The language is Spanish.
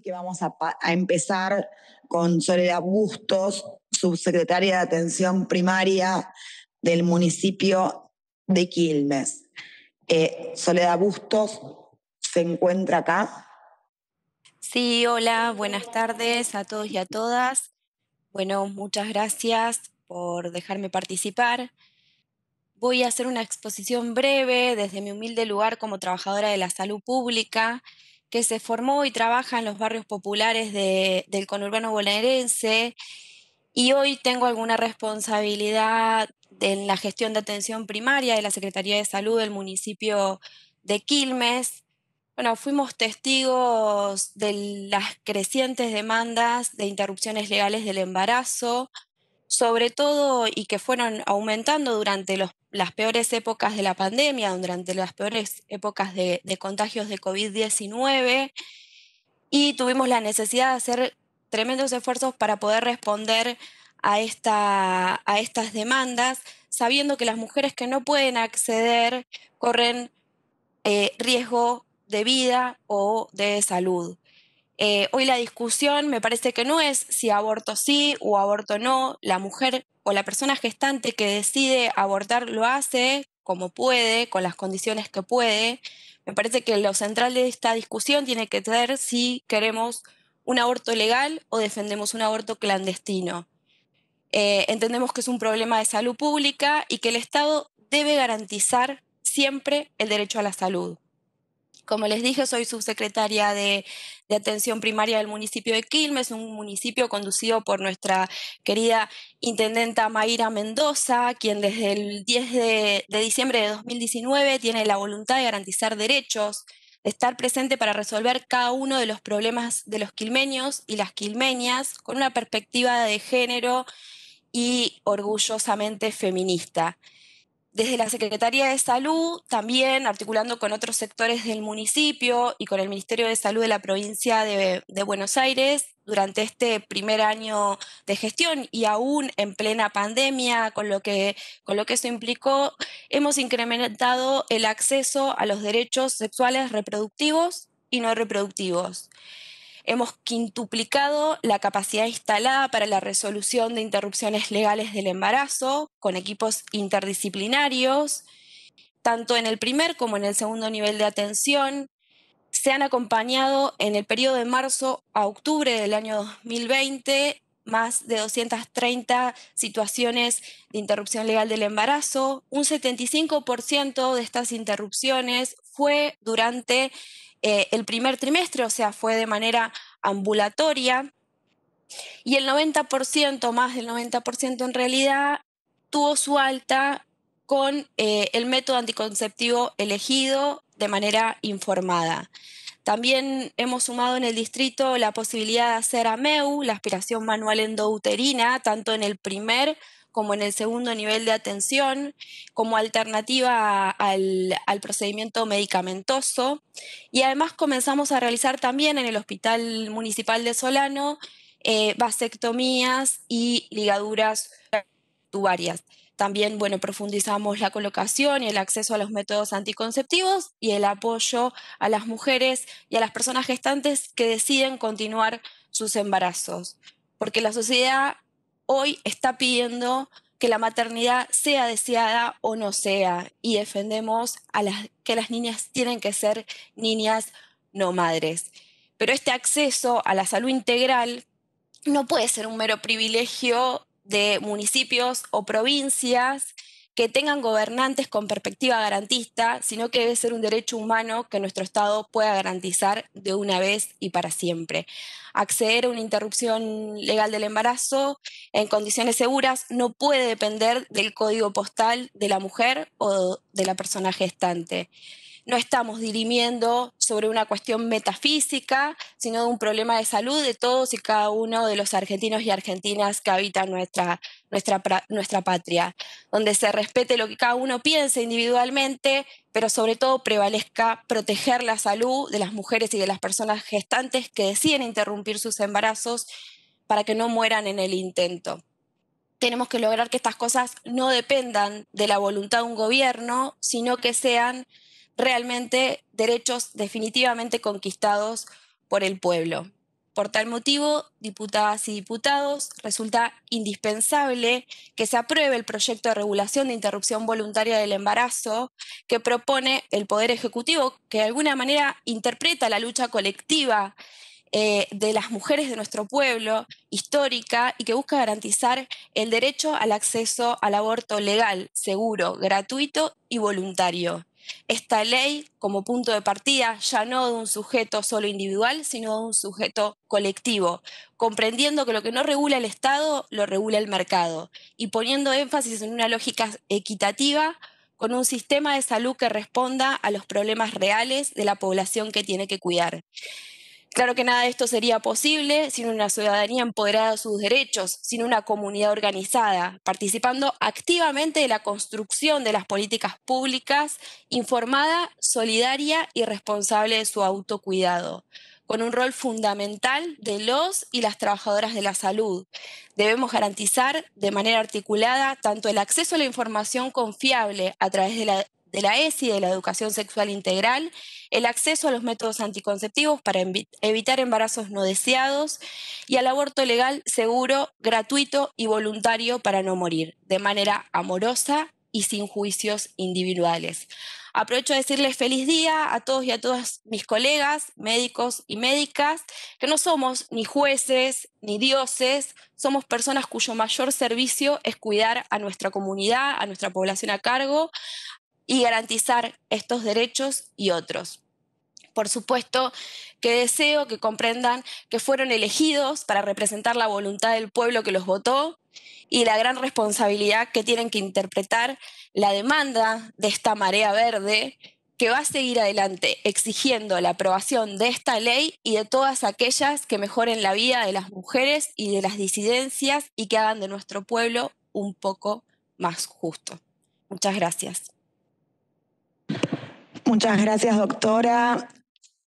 que vamos a, empezar con Soledad Bustos, subsecretaria de Atención Primaria del municipio de Quilmes. Eh, Soledad Bustos se encuentra acá. Sí, hola, buenas tardes a todos y a todas. Bueno, muchas gracias por dejarme participar. Voy a hacer una exposición breve desde mi humilde lugar como trabajadora de la salud pública que se formó y trabaja en los barrios populares del conurbano bonaerense y hoy tengo alguna responsabilidad en la gestión de atención primaria de la Secretaría de Salud del municipio de Quilmes. Bueno, fuimos testigos de las crecientes demandas de interrupciones legales del embarazo, sobre todo y que fueron aumentando durante las peores épocas de la pandemia, durante las peores épocas de, contagios de COVID-19, y tuvimos la necesidad de hacer tremendos esfuerzos para poder responder a, estas demandas, sabiendo que las mujeres que no pueden acceder corren eh, riesgo de vida o de salud. Eh, hoy la discusión me parece que no es si aborto sí o aborto no, la mujer o la persona gestante que decide abortar lo hace como puede, con las condiciones que puede. Me parece que lo central de esta discusión tiene que ser si queremos un aborto legal o defendemos un aborto clandestino. Eh, entendemos que es un problema de salud pública y que el Estado debe garantizar siempre el derecho a la salud. Como les dije, soy subsecretaria de, Atención Primaria del municipio de Quilmes, un municipio conducido por nuestra querida intendenta Mayra Mendoza, quien desde el 10 de, de diciembre de 2019 tiene la voluntad de garantizar derechos, de estar presente para resolver cada uno de los problemas de los quilmeños y las quilmeñas con una perspectiva de género y orgullosamente feminista desde la Secretaría de Salud, también articulando con otros sectores del municipio y con el Ministerio de Salud de la provincia de, Buenos Aires, durante este primer año de gestión y aún en plena pandemia, con lo que, con lo que eso implicó, hemos incrementado el acceso a los derechos sexuales reproductivos y no reproductivos. Hemos quintuplicado la capacidad instalada para la resolución de interrupciones legales del embarazo con equipos interdisciplinarios, tanto en el primer como en el segundo nivel de atención. Se han acompañado en el periodo de marzo a octubre del año 2020 más de 230 situaciones de interrupción legal del embarazo. Un 75% de estas interrupciones fue durante eh, el primer trimestre, o sea, fue de manera ambulatoria. Y el 90%, más del 90% en realidad, tuvo su alta con eh, el método anticonceptivo elegido de manera informada. También hemos sumado en el distrito la posibilidad de hacer AMEU, la aspiración manual endouterina, tanto en el primer como en el segundo nivel de atención, como alternativa al, procedimiento medicamentoso. Y además comenzamos a realizar también en el Hospital Municipal de Solano eh, vasectomías y ligaduras tubarias. También, bueno, profundizamos la colocación y el acceso a los métodos anticonceptivos y el apoyo a las mujeres y a las personas gestantes que deciden continuar sus embarazos. Porque la sociedad hoy está pidiendo que la maternidad sea deseada o no sea y defendemos a las, que las niñas tienen que ser niñas no madres. Pero este acceso a la salud integral no puede ser un mero privilegio de municipios o provincias que tengan gobernantes con perspectiva garantista, sino que debe ser un derecho humano que nuestro Estado pueda garantizar de una vez y para siempre. Acceder a una interrupción legal del embarazo en condiciones seguras no puede depender del código postal de la mujer o de la persona gestante no estamos dirimiendo sobre una cuestión metafísica, sino de un problema de salud de todos y cada uno de los argentinos y argentinas que habitan nuestra, nuestra, nuestra patria, donde se respete lo que cada uno piense individualmente, pero sobre todo prevalezca proteger la salud de las mujeres y de las personas gestantes que deciden interrumpir sus embarazos para que no mueran en el intento tenemos que lograr que estas cosas no dependan de la voluntad de un gobierno, sino que sean realmente derechos definitivamente conquistados por el pueblo. Por tal motivo, diputadas y diputados, resulta indispensable que se apruebe el proyecto de regulación de interrupción voluntaria del embarazo que propone el Poder Ejecutivo, que de alguna manera interpreta la lucha colectiva eh, de las mujeres de nuestro pueblo histórica y que busca garantizar el derecho al acceso al aborto legal, seguro, gratuito y voluntario. Esta ley como punto de partida ya no de un sujeto solo individual, sino de un sujeto colectivo, comprendiendo que lo que no regula el Estado lo regula el mercado y poniendo énfasis en una lógica equitativa con un sistema de salud que responda a los problemas reales de la población que tiene que cuidar. Claro que nada de esto sería posible sin una ciudadanía empoderada de sus derechos, sin una comunidad organizada, participando activamente de la construcción de las políticas públicas, informada, solidaria y responsable de su autocuidado con un rol fundamental de los y las trabajadoras de la salud. Debemos garantizar de manera articulada tanto el acceso a la información confiable a través de la de la ESI, de la educación sexual integral, el acceso a los métodos anticonceptivos para evitar embarazos no deseados y al aborto legal, seguro, gratuito y voluntario para no morir, de manera amorosa y sin juicios individuales. Aprovecho a decirles feliz día a todos y a todas mis colegas, médicos y médicas, que no somos ni jueces ni dioses, somos personas cuyo mayor servicio es cuidar a nuestra comunidad, a nuestra población a cargo, y garantizar estos derechos y otros. Por supuesto que deseo que comprendan que fueron elegidos para representar la voluntad del pueblo que los votó y la gran responsabilidad que tienen que interpretar la demanda de esta marea verde que va a seguir adelante exigiendo la aprobación de esta ley y de todas aquellas que mejoren la vida de las mujeres y de las disidencias y que hagan de nuestro pueblo un poco más justo. Muchas gracias. Muchas gracias, doctora.